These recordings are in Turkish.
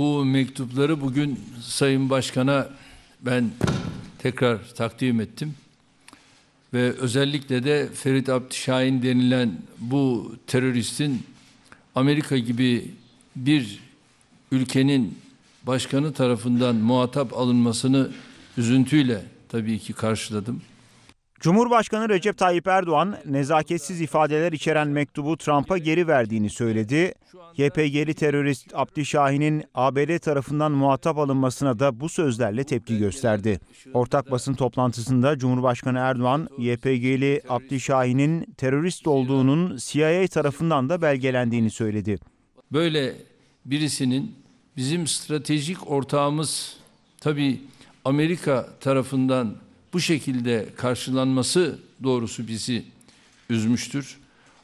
Bu mektupları bugün Sayın Başkan'a ben tekrar takdim ettim. Ve özellikle de Ferit Abdüşahin denilen bu teröristin Amerika gibi bir ülkenin başkanı tarafından muhatap alınmasını üzüntüyle tabii ki karşıladım. Cumhurbaşkanı Recep Tayyip Erdoğan nezaketsiz ifadeler içeren mektubu Trump'a geri verdiğini söyledi. YPG'li terörist Abdi Şahin'in ABD tarafından muhatap alınmasına da bu sözlerle tepki gösterdi. Ortak basın toplantısında Cumhurbaşkanı Erdoğan, YPG'li Abdi Şahin'in terörist olduğunun CIA tarafından da belgelendiğini söyledi. Böyle birisinin bizim stratejik ortağımız tabii Amerika tarafından bu şekilde karşılanması doğrusu bizi üzmüştür.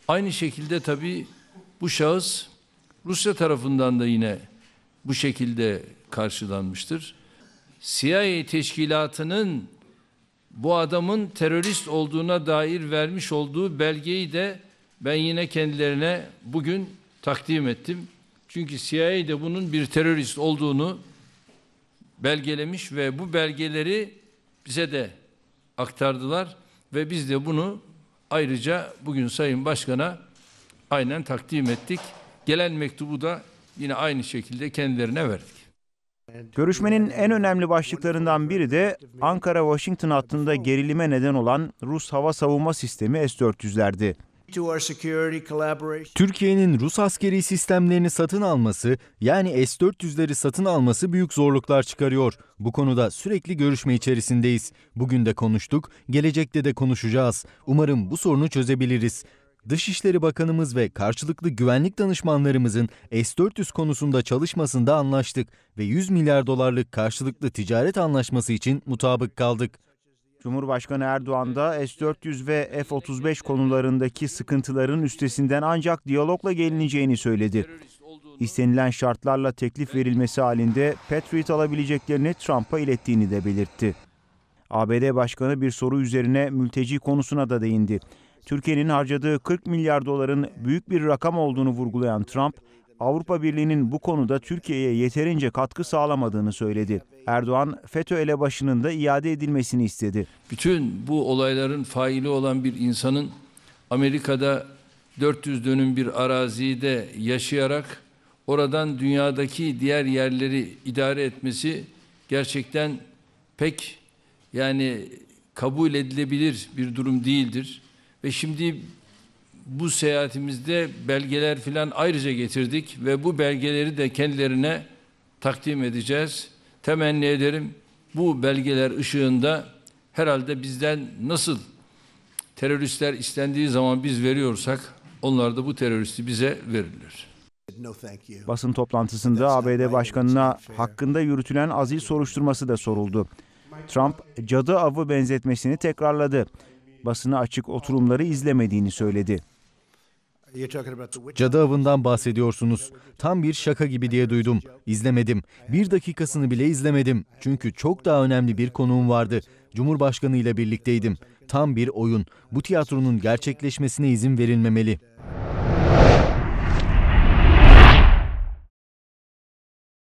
Aynı şekilde tabii bu şahıs Rusya tarafından da yine bu şekilde karşılanmıştır. CIA teşkilatının bu adamın terörist olduğuna dair vermiş olduğu belgeyi de ben yine kendilerine bugün takdim ettim. Çünkü CIA de bunun bir terörist olduğunu belgelemiş ve bu belgeleri bize de aktardılar ve biz de bunu ayrıca bugün Sayın Başkan'a aynen takdim ettik. Gelen mektubu da yine aynı şekilde kendilerine verdik. Görüşmenin en önemli başlıklarından biri de Ankara-Washington hattında gerilime neden olan Rus hava savunma sistemi S-400'lerdi. Türkiye'nin Rus askeri sistemlerini satın alması yani S-400'leri satın alması büyük zorluklar çıkarıyor. Bu konuda sürekli görüşme içerisindeyiz. Bugün de konuştuk, gelecekte de konuşacağız. Umarım bu sorunu çözebiliriz. Dışişleri Bakanımız ve karşılıklı güvenlik danışmanlarımızın S-400 konusunda çalışmasında anlaştık ve 100 milyar dolarlık karşılıklı ticaret anlaşması için mutabık kaldık. Cumhurbaşkanı Erdoğan da S-400 ve F-35 konularındaki sıkıntıların üstesinden ancak diyalogla gelineceğini söyledi. İstenilen şartlarla teklif verilmesi halinde Patriot alabileceklerini Trump'a ilettiğini de belirtti. ABD Başkanı bir soru üzerine mülteci konusuna da değindi. Türkiye'nin harcadığı 40 milyar doların büyük bir rakam olduğunu vurgulayan Trump, Avrupa Birliği'nin bu konuda Türkiye'ye yeterince katkı sağlamadığını söyledi. Erdoğan FETÖ elebaşının da iade edilmesini istedi. Bütün bu olayların faili olan bir insanın Amerika'da 400 dönüm bir arazide yaşayarak oradan dünyadaki diğer yerleri idare etmesi gerçekten pek yani kabul edilebilir bir durum değildir. Ve şimdi bu seyahatimizde belgeler filan ayrıca getirdik ve bu belgeleri de kendilerine takdim edeceğiz. Temenni ederim bu belgeler ışığında herhalde bizden nasıl teröristler istendiği zaman biz veriyorsak onlar da bu teröristi bize verilir. Basın toplantısında ABD Başkanı'na hakkında yürütülen azil soruşturması da soruldu. Trump cadı avı benzetmesini tekrarladı. Basına açık oturumları izlemediğini söyledi. Cadı avından bahsediyorsunuz. Tam bir şaka gibi diye duydum. İzlemedim. Bir dakikasını bile izlemedim. Çünkü çok daha önemli bir konuğum vardı. Cumhurbaşkanı ile birlikteydim. Tam bir oyun. Bu tiyatronun gerçekleşmesine izin verilmemeli.